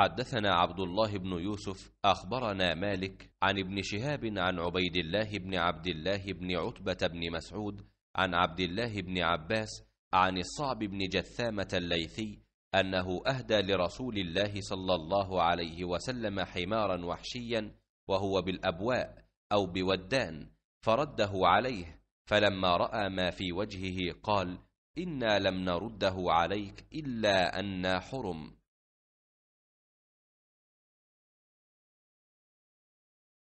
حدثنا عبد الله بن يوسف اخبرنا مالك عن ابن شهاب عن عبيد الله بن عبد الله بن عتبه بن مسعود عن عبد الله بن عباس عن الصعب بن جثامه الليثي انه اهدى لرسول الله صلى الله عليه وسلم حمارا وحشيا وهو بالابواء او بودان فرده عليه فلما راى ما في وجهه قال انا لم نرده عليك الا انا حرم